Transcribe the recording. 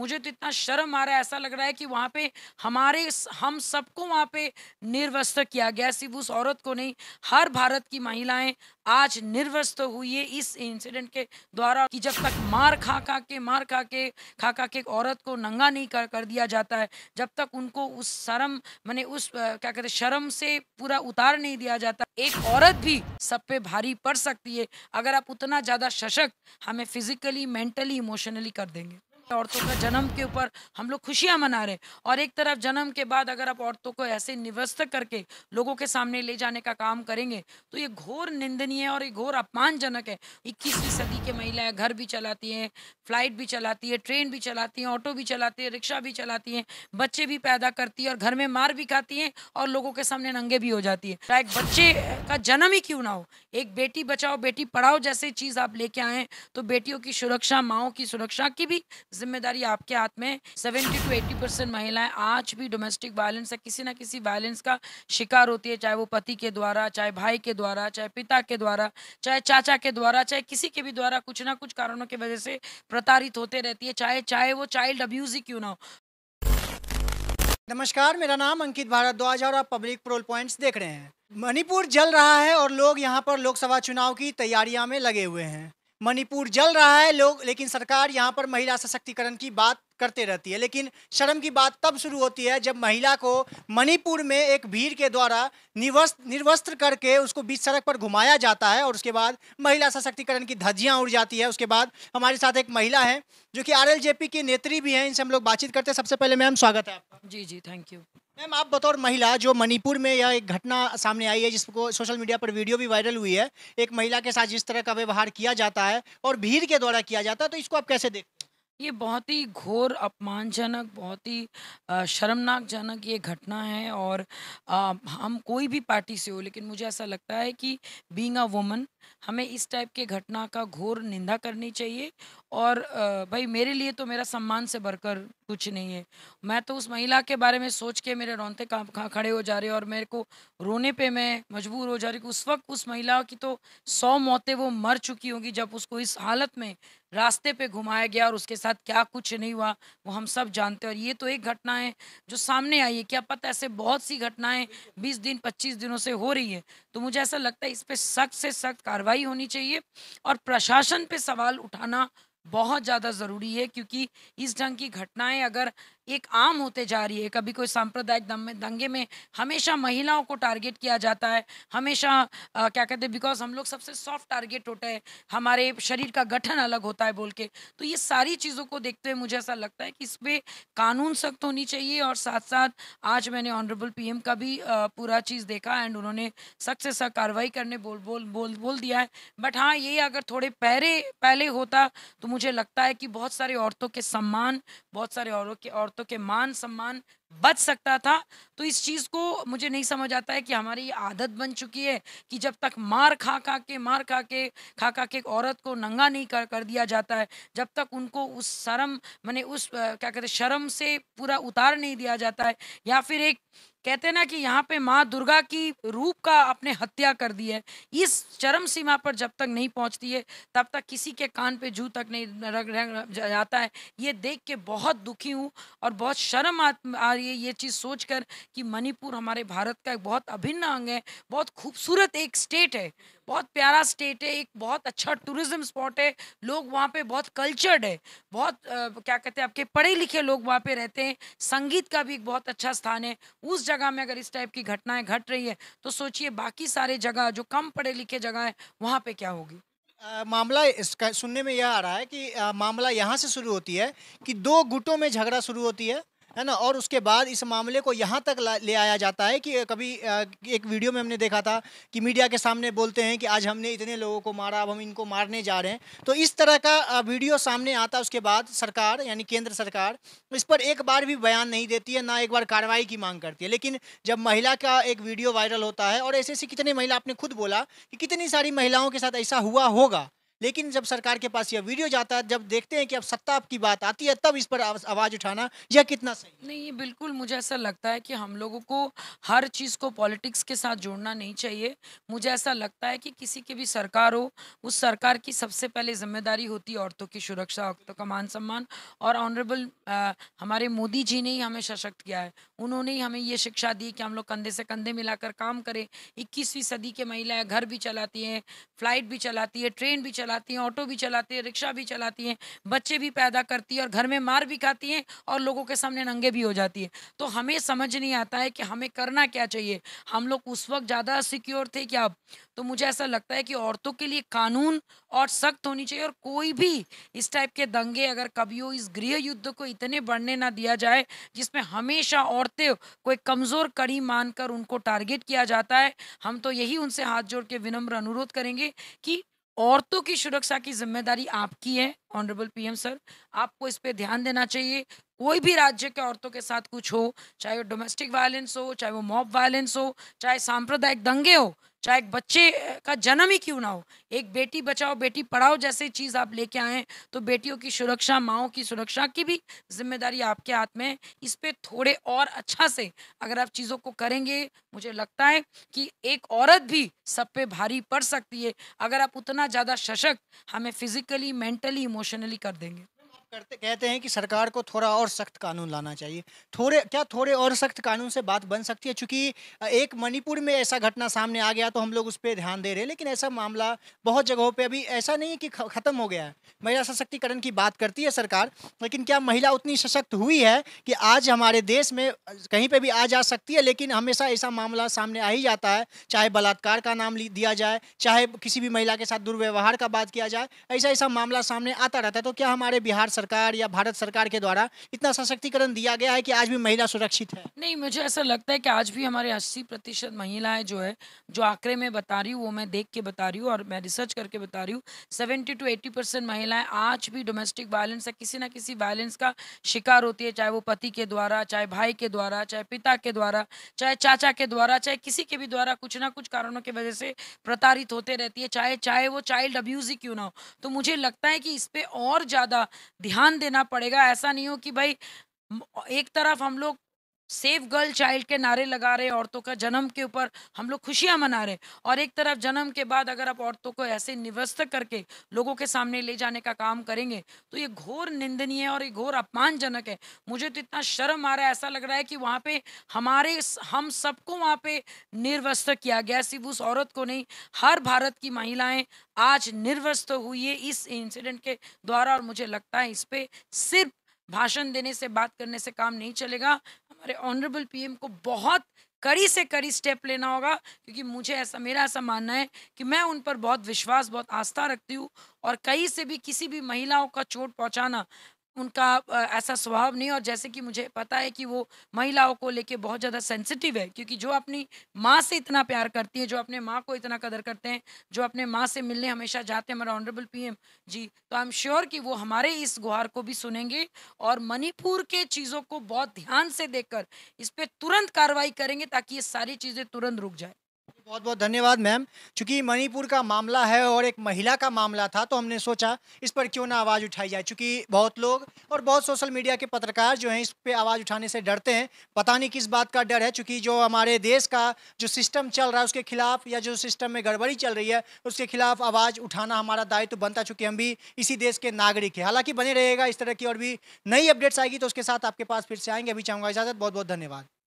मुझे तो इतना शर्म आ रहा है ऐसा लग रहा है कि वहाँ पे हमारे हम सबको वहाँ पे निर्वस्त किया गया सिर्फ उस औरत को नहीं हर भारत की महिलाएं आज निर्वस्त हुई है इस इंसिडेंट के द्वारा कि जब तक मार खा खा के मार खा के खा खा के औरत को नंगा नहीं कर कर दिया जाता है जब तक उनको उस शर्म मैंने उस क्या कहते शर्म से पूरा उतार नहीं दिया जाता एक औरत भी सब पे भारी पड़ सकती है अगर आप उतना ज़्यादा सशक्त हमें फिजिकली मेंटली इमोशनली कर देंगे औरतों का जन्म के ऊपर हम लोग खुशियां मना रहे हैं और एक तरफ जन्म के बाद अगर आप औरतों को ऐसे निवस्त करके लोगों के सामने ले जाने का काम करेंगे तो ये घोर निंदनीय है और ये घोर अपमानजनक है इक्कीसवीं सदी के महिलाएं घर भी चलाती हैं फ्लाइट भी चलाती है ट्रेन भी चलाती हैं ऑटो भी चलाती है रिक्शा भी चलाती हैं बच्चे भी पैदा करती है और घर में मार भी खाती हैं और लोगों के सामने नंगे भी हो जाती है चाहे बच्चे का जन्म ही क्यों ना हो एक बेटी बचाओ बेटी पढ़ाओ जैसे चीज़ आप लेके आए तो बेटियों की सुरक्षा माओ की सुरक्षा की भी जिम्मेदारी आपके हाथ में सेवेंटी टू एट्टी परसेंट महिलाएं आज भी डोमेस्टिक वायलेंस या किसी ना किसी वायलेंस का शिकार होती है चाहे वो पति के द्वारा चाहे भाई के द्वारा चाहे पिता के द्वारा चाहे चाचा के द्वारा चाहे किसी के भी द्वारा कुछ ना कुछ कारणों की वजह से प्रताड़ित होते रहती है चाहे चाहे वो चाइल्ड अब्यूज ही क्यों ना हो नमस्कार मेरा नाम अंकित भारद्वाज और आप पब्लिक प्रोल पॉइंट्स देख रहे हैं मणिपुर जल रहा है और लोग यहां पर लोकसभा चुनाव की तैयारियां में लगे हुए हैं मणिपुर जल रहा है लोग लेकिन सरकार यहाँ पर महिला सशक्तिकरण की बात करते रहती है लेकिन शर्म की बात तब शुरू होती है जब महिला को मणिपुर में एक भीड़ के द्वारा निर्वस्त्र निर्वस्त्र करके उसको बीच सड़क पर घुमाया जाता है और उसके बाद महिला सशक्तिकरण की धज्जियाँ उड़ जाती है उसके बाद हमारे साथ एक महिला है जो कि आर एल की नेत्री भी हैं इनसे हम लोग बातचीत करते हैं सबसे पहले मैम स्वागत है आपका जी जी थैंक यू मैम आप बतौर महिला जो मणिपुर में यह एक घटना सामने आई है जिसको सोशल मीडिया पर वीडियो भी वायरल हुई है एक महिला के साथ जिस तरह का व्यवहार किया जाता है और भीड़ के द्वारा किया जाता है तो इसको आप कैसे देखते ये बहुत ही घोर अपमानजनक बहुत ही शर्मनाक जनक ये घटना है और आ, हम कोई भी पार्टी से हो लेकिन मुझे ऐसा लगता है कि बींग अ वुमन हमें इस टाइप के घटना का घोर निंदा करनी चाहिए और भाई मेरे लिए तो मेरा सम्मान से बढ़कर कुछ नहीं है मैं तो उस महिला के बारे में सोच के मेरे रोनते खड़े हो जा रहे और मेरे को रोने पे मैं मजबूर हो जा रही उस वक्त उस महिला की तो सौ मौतें वो मर चुकी होंगी जब उसको इस हालत में रास्ते पे घुमाया गया और उसके साथ क्या कुछ नहीं हुआ वो हम सब जानते हैं और ये तो एक घटना है जो सामने आई है क्या पता ऐसे बहुत सी घटनाएं 20 दिन 25 दिनों से हो रही है तो मुझे ऐसा लगता है इस पे सख्त से सख्त कार्रवाई कार्रवाई होनी चाहिए और प्रशासन पे सवाल उठाना बहुत ज़्यादा ज़रूरी है क्योंकि इस ढंग की घटनाएं अगर एक आम होते जा रही है कभी कोई सांप्रदायिक दंगे में हमेशा महिलाओं को टारगेट किया जाता है हमेशा आ, क्या कहते हैं बिकॉज हम लोग सबसे सॉफ्ट टारगेट होते हैं हमारे शरीर का गठन अलग होता है बोल के तो ये सारी चीज़ों को देखते हुए मुझे ऐसा लगता है कि इस पर कानून सख्त होनी चाहिए और साथ साथ आज मैंने ऑनरेबल पी का भी आ, पूरा चीज़ देखा एंड उन्होंने सख्त से सख्त कार्रवाई करने बोल बोल बोल बोल दिया है बट हाँ ये अगर थोड़े पहले पहले होता तो मुझे लगता है कि बहुत सारी औरतों के सम्मान बहुत सारे औरों के औरतों के मान सम्मान बच सकता था तो इस चीज़ को मुझे नहीं समझ आता है कि हमारी ये आदत बन चुकी है कि जब तक मार खा खा के मार खा के खा खा के एक औरत को नंगा नहीं कर कर दिया जाता है जब तक उनको उस शर्म मैंने उस क्या कहते शर्म से पूरा उतार नहीं दिया जाता है या फिर एक कहते हैं ना कि यहाँ पे माँ दुर्गा की रूप का आपने हत्या कर दी है इस चरम सीमा पर जब तक नहीं पहुँचती है तब तक किसी के कान पे जू तक नहीं रख जाता है ये देख के बहुत दुखी हूँ और बहुत शर्म आ रही है ये चीज़ सोच कर कि मणिपुर हमारे भारत का एक बहुत अभिन्न अंग है बहुत खूबसूरत एक स्टेट है बहुत प्यारा स्टेट है एक बहुत अच्छा टूरिज्म स्पॉट है लोग वहाँ पे बहुत कल्चर्ड है बहुत आ, क्या कहते हैं आपके पढ़े लिखे लोग वहाँ पे रहते हैं संगीत का भी एक बहुत अच्छा स्थान है उस जगह में अगर इस टाइप की घटनाएं घट रही है तो सोचिए बाकी सारे जगह जो कम पढ़े लिखे जगह है वहाँ पे क्या होगी आ, मामला इसका सुनने में यह आ रहा है कि आ, मामला यहाँ से शुरू होती है कि दो गुटों में झगड़ा शुरू होती है है ना और उसके बाद इस मामले को यहाँ तक ले आया जाता है कि कभी एक वीडियो में हमने देखा था कि मीडिया के सामने बोलते हैं कि आज हमने इतने लोगों को मारा अब हम इनको मारने जा रहे हैं तो इस तरह का वीडियो सामने आता है उसके बाद सरकार यानी केंद्र सरकार इस पर एक बार भी बयान नहीं देती है ना एक बार कार्रवाई की मांग करती है लेकिन जब महिला का एक वीडियो वायरल होता है और ऐसे ऐसी कितनी महिला आपने खुद बोला कि कितनी सारी महिलाओं के साथ ऐसा हुआ होगा लेकिन जब सरकार के पास यह वीडियो जाता है जब देखते हैं कि अब सत्ता आपकी बात आती है तब इस पर आवाज़ उठाना यह कितना सही नहीं ये बिल्कुल मुझे ऐसा लगता है कि हम लोगों को हर चीज़ को पॉलिटिक्स के साथ जोड़ना नहीं चाहिए मुझे ऐसा लगता है कि किसी की भी सरकार हो उस सरकार की सबसे पहले जिम्मेदारी होती है औरतों की सुरक्षा औरतों का मान सम्मान और ऑनरेबल हमारे मोदी जी ने ही हमें सशक्त किया है उन्होंने ही हमें ये शिक्षा दी कि हम लोग कंधे से कंधे मिलाकर काम करें इक्कीसवीं सदी के महिलाएं घर भी चलाती हैं फ्लाइट भी चलाती है ट्रेन भी चलाती हैं ऑटो भी चलाती हैं रिक्शा भी चलाती हैं बच्चे भी पैदा करती है और घर में मार भी खाती हैं और लोगों के सामने नंगे भी हो जाती है तो हमें समझ नहीं आता है कि हमें करना क्या चाहिए हम लोग उस वक्त ज़्यादा सिक्योर थे क्या अब तो मुझे ऐसा लगता है कि औरतों के लिए कानून और सख्त होनी चाहिए और कोई भी इस टाइप के दंगे अगर कभी हो इस गृह युद्ध को इतने बढ़ने ना दिया जाए जिसमें हमेशा औरतें को एक कमज़ोर कड़ी मानकर उनको टारगेट किया जाता है हम तो यही उनसे हाथ जोड़ के विनम्र अनुरोध करेंगे कि औरतों की सुरक्षा की जिम्मेदारी आपकी है ऑनरेबल पीएम सर आपको इस पे ध्यान देना चाहिए कोई भी राज्य के औरतों के साथ कुछ हो चाहे वो डोमेस्टिक वायलेंस हो चाहे वो मॉब वायलेंस हो चाहे सांप्रदायिक दंगे हो चाहे एक बच्चे का जन्म ही क्यों ना हो एक बेटी बचाओ बेटी पढ़ाओ जैसे चीज़ आप लेके आए तो बेटियों की सुरक्षा माओ की सुरक्षा की भी जिम्मेदारी आपके हाथ में है इस पर थोड़े और अच्छा से अगर आप चीज़ों को करेंगे मुझे लगता है कि एक औरत भी सब पे भारी पड़ सकती है अगर आप उतना ज़्यादा सशक्त हमें फिजिकली मेंटली इमोशनली कर देंगे करते कहते हैं कि सरकार को थोड़ा और सख्त कानून लाना चाहिए थोड़े क्या थोड़े और सख्त कानून से बात बन सकती है चूँकि एक मणिपुर में ऐसा घटना सामने आ गया तो हम लोग उस पर ध्यान दे रहे हैं लेकिन ऐसा मामला बहुत जगहों पर अभी ऐसा नहीं है कि ख़त्म हो गया है महिला सशक्तिकरण की बात करती है सरकार लेकिन क्या महिला उतनी सशक्त हुई है कि आज हमारे देश में कहीं पर भी आ जा सकती है लेकिन हमेशा ऐसा मामला सामने आ ही जाता है चाहे बलात्कार का नाम दिया जाए चाहे किसी भी महिला के साथ दुर्व्यवहार का बात किया जाए ऐसा ऐसा मामला सामने आता रहता है तो क्या हमारे बिहार सरकार या भारत सरकार के द्वारा इतना सशक्तिकरण दिया गया है कि आज भी महिला सुरक्षित है नहीं मुझे ऐसा लगता है कि आज भी हमारे अस्सी प्रतिशत महिलाएं जो है जो आंकड़े में बता रही हूँ वो मैं देख के बता रही हूँ और मैं रिसर्च करके बता रही हूँ सेवेंटी टू एट्टी परसेंट महिलाएं आज भी डोमेस्टिक वायलेंस या किसी ना किसी वायलेंस का शिकार होती है चाहे वो पति के द्वारा चाहे भाई के द्वारा चाहे पिता के द्वारा चाहे चाचा के द्वारा चाहे किसी के भी द्वारा कुछ ना कुछ कारणों की वजह से प्रताड़ित होते रहती है चाहे चाहे वो चाइल्ड अब्यूज ही क्यों ना हो तो मुझे लगता है कि इस पर और ज़्यादा ध्यान देना पड़ेगा ऐसा नहीं हो कि भाई एक तरफ हम लोग सेव गर्ल चाइल्ड के नारे लगा रहे औरतों का जन्म के ऊपर हम लोग खुशियां मना रहे और एक तरफ जन्म के बाद अगर आप औरतों को ऐसे निवस्त करके लोगों के सामने ले जाने का काम करेंगे तो ये घोर निंदनीय है और ये घोर अपमानजनक है मुझे तो इतना शर्म आ रहा है ऐसा लग रहा है कि वहाँ पे हमारे हम सबको वहाँ पे निर्वस्त किया गया सिर्फ उस औरत को नहीं हर भारत की महिलाएं आज निर्वस्त हुई है इस इंसिडेंट के द्वारा और मुझे लगता है इस पर सिर्फ भाषण देने से बात करने से काम नहीं चलेगा हमारे ऑनरेबल पीएम को बहुत कड़ी से कड़ी स्टेप लेना होगा क्योंकि मुझे ऐसा मेरा ऐसा मानना है कि मैं उन पर बहुत विश्वास बहुत आस्था रखती हूँ और कहीं से भी किसी भी महिलाओं का चोट पहुँचाना उनका ऐसा स्वभाव नहीं और जैसे कि मुझे पता है कि वो महिलाओं को लेके बहुत ज़्यादा सेंसिटिव है क्योंकि जो अपनी माँ से इतना प्यार करती है जो अपने माँ को इतना कदर करते हैं जो अपने माँ से मिलने हमेशा जाते हैं हमारे ऑनरेबल पीएम जी तो आई एम श्योर कि वो हमारे इस गुहार को भी सुनेंगे और मणिपुर के चीज़ों को बहुत ध्यान से देख इस पर तुरंत कार्रवाई करेंगे ताकि ये सारी चीज़ें तुरंत रुक जाए बहुत बहुत धन्यवाद मैम चूंकि मणिपुर का मामला है और एक महिला का मामला था तो हमने सोचा इस पर क्यों ना आवाज़ उठाई जाए चूंकि बहुत लोग और बहुत सोशल मीडिया के पत्रकार जो हैं इस पर आवाज़ उठाने से डरते हैं पता नहीं किस बात का डर है चूंकि जो हमारे देश का जो सिस्टम चल रहा है उसके खिलाफ या जो सिस्टम में गड़बड़ी चल रही है उसके खिलाफ आवाज़ उठाना हमारा दायित्व तो बनता चूँकि हम भी इसी देश के नागरिक हैं हालाँकि बने रहेगा इस तरह की और भी नई अपडेट्स आएगी तो उसके साथ आपके पास फिर से आएंगे अभी चाहूँगा इजाज़त बहुत बहुत धन्यवाद